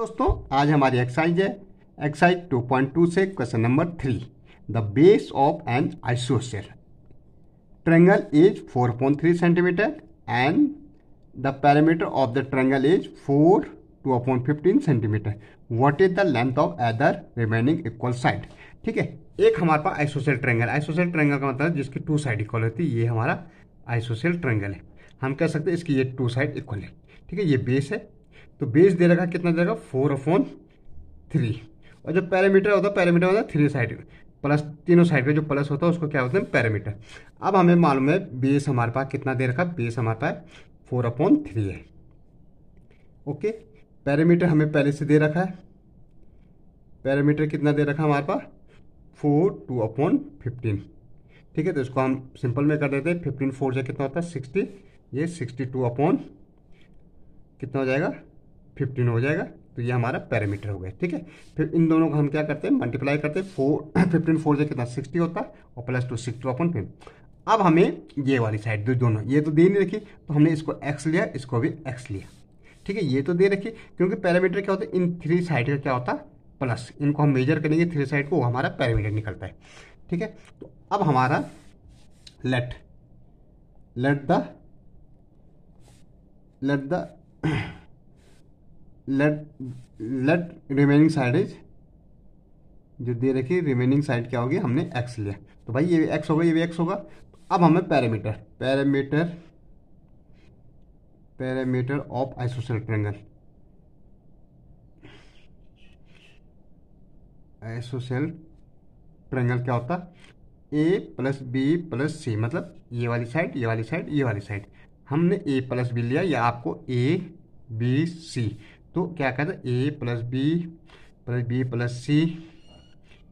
दोस्तों आज हमारी एक्सरसाइज है एक्सरसाइज 2.2 से question number three the base of an isosceles triangle is 4.3 centimetre and the parameter of the triangle is 4 two upon fifteen centimetre what is the length of other remaining equal side ठीक है एक हमारे पास isosceles triangle isosceles triangle का मतलब जिसकी to side equal होती है ये हमारा आइसोसेल ट्रेंगल है हम कह सकते हैं इसकी ये टू साइड इक्वल है ठीक है ये बेस है तो बेस दे रखा कितना देगा फोर अपॉन थ्री और जो पैरामीटर होता है पैरामीटर होता है थ्री साइड प्लस तीनों साइड में जो प्लस होता है उसको क्या होता है पैरामीटर अब हमें मालूम है बेस हमारे पास कितना दे रखा बेस हमारे पास फोर अपॉन थ्री है ओके पैरामीटर हमें पहले से दे रखा है पैरामीटर कितना दे रखा है हमारे पास फोर टू अपॉन फिफ्टीन ठीक है तो इसको हम सिंपल में कर देते हैं फिफ्टीन फोर से कितना होता है सिक्सटी ये सिक्सटी टू अपॉन कितना हो जाएगा फिफ्टीन हो जाएगा तो ये हमारा पैरामीटर हो गया ठीक है फिर इन दोनों को हम क्या करते हैं मल्टीप्लाई करते हैं फोर फिफ्टीन फोर से कितना सिक्सटी होता है और plus two six two upon फिर अब हमें ये वाली साइड दो दोनों ये तो दे नहीं रखी तो हमने इसको एक्स लिया इसको भी एक्स लिया ठीक है ये तो दे रखी क्योंकि पैरामीटर क्या होता है इन थ्री साइड का क्या होता है प्लस इनको हम मेजर करेंगे थ्री साइड को हमारा पैरामीटर निकलता है ठीक है तो अब हमारा let let the let the let let remaining side is जो दे रखी रिमेनिंग साइड क्या होगी हमने एक्स लिया तो भाई ये भी एक्स होगा ये भी एक्स होगा तो अब हमें parameter parameter parameter of isosceles triangle isosceles triangle क्या होता A plus B plus C मतलब ये वाली साइड ये वाली साइड ये वाली साइड हमने ए प्लस बी लिया या आपको ए बी सी तो क्या कहते हैं A plus B plus B plus C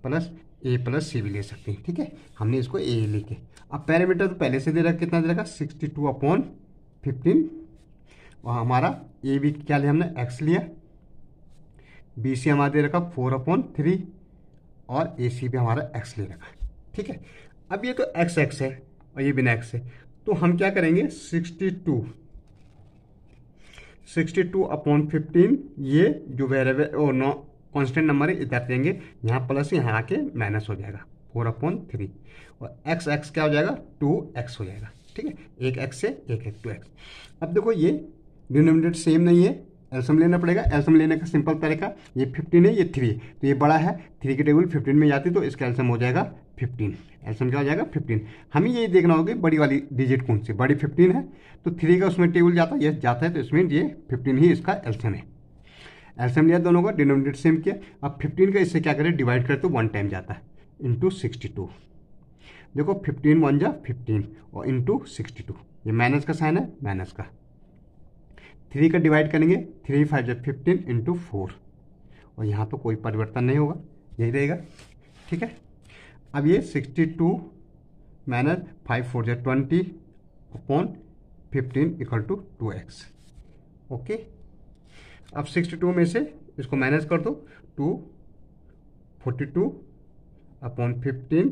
plus A plus C भी ले सकते हैं ठीक है हमने इसको ए लिखे अब पैरामीटर तो पहले से दे रखा कितना दे रखा सिक्सटी टू अपॉन फिफ्टीन और हमारा ए भी क्या लिया हमने एक्स लिया बी सी हमारा दे रखा फोर अपॉन थ्री और ए सी भी हमारा एक्स ले रखा ठीक है अब ये तो एक्स एक्स है और ये बिना एक्स है तो हम क्या करेंगे sixty two sixty two upon fifteen ये जो वेरेबल और नॉ कॉन्स्टेंट नंबर है इधर देंगे यहाँ प्लस यहाँ आके माइनस हो जाएगा फोर अपॉन थ्री और एक्स एक्स क्या हो जाएगा टू एक्स हो जाएगा ठीक है एक एक्स से एक एक टू एक्स अब देखो ये डिनोमिनेटर सेम नहीं है एल्सम लेना पड़ेगा एल्सम लेने का सिंपल तरीका ये फिफ्टीन है ये थ्री तो ये बड़ा है थ्री की टेबल फिफ्टीन में जाती तो इसका एल्सम हो जाएगा फिफ्टीन एल्सम क्या हो जाएगा फिफ्टीन हमें यही देखना होगा बड़ी वाली डिजिट कौन सी बड़ी फिफ्टीन है तो थ्री का उसमें टेबल जाता है यस जाता है तो इसमें ये फिफ्टीन ही इसका एल्सम है एल्सम लिया दोनों का डिनोमिनेट सेम किया अब फिफ्टीन का इससे क्या करें डिवाइड करें तो वन टाइम जाता है इंटू सिक्सटी टू देखो फिफ्टीन वन जा फिफ्टीन और इंटू सिक्सटी टू ये माइनस का साइन है माइनस का थ्री का डिवाइड करेंगे थ्री फाइव जै फिफ्टीन इंटू फोर और यहाँ तो कोई परिवर्तन नहीं होगा यही रहेगा ठीक है अब ये sixty two minus five four जै twenty upon fifteen equal to two X okay अब सिक्सटी टू में से इसको माइनस कर दो two forty two upon fifteen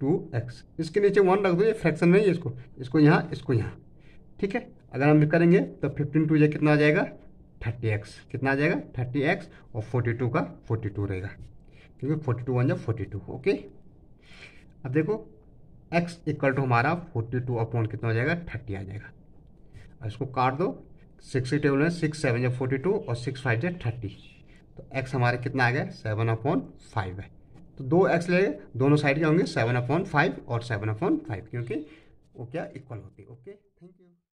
two X इसके नीचे वन रख दो ये फ्रैक्शन नहीं है इसको इसको यहाँ इसको यहाँ ठीक है अगर हम करेंगे तो फिफ्टीन टू जो कितना आ जाएगा थर्टी एक्स कितना आ जाएगा थर्टी एक्स और फोर्टी टू का फोर्टी टू रहेगा क्योंकि फोर्टी टू वन जो फोर्टी टू ओके अब देखो एक्स इक्वल टू हमारा फोर्टी टू अपॉन कितना हो जाएगा थर्टी आ जाएगा अब इसको काट दो सिक्स की टेबल में सिक्स सेवन जो फोर्टी टू और सिक्स फाइव जो थर्टी तो एक्स हमारे कितना आ गया सेवन अपॉन फाइव है तो दो एक्स ले दोनों साइड के होंगे सेवन अपॉन फाइव और सेवन अपॉन फाइव क्योंकि वो क्या इक्वल होती है ओके थैंक यू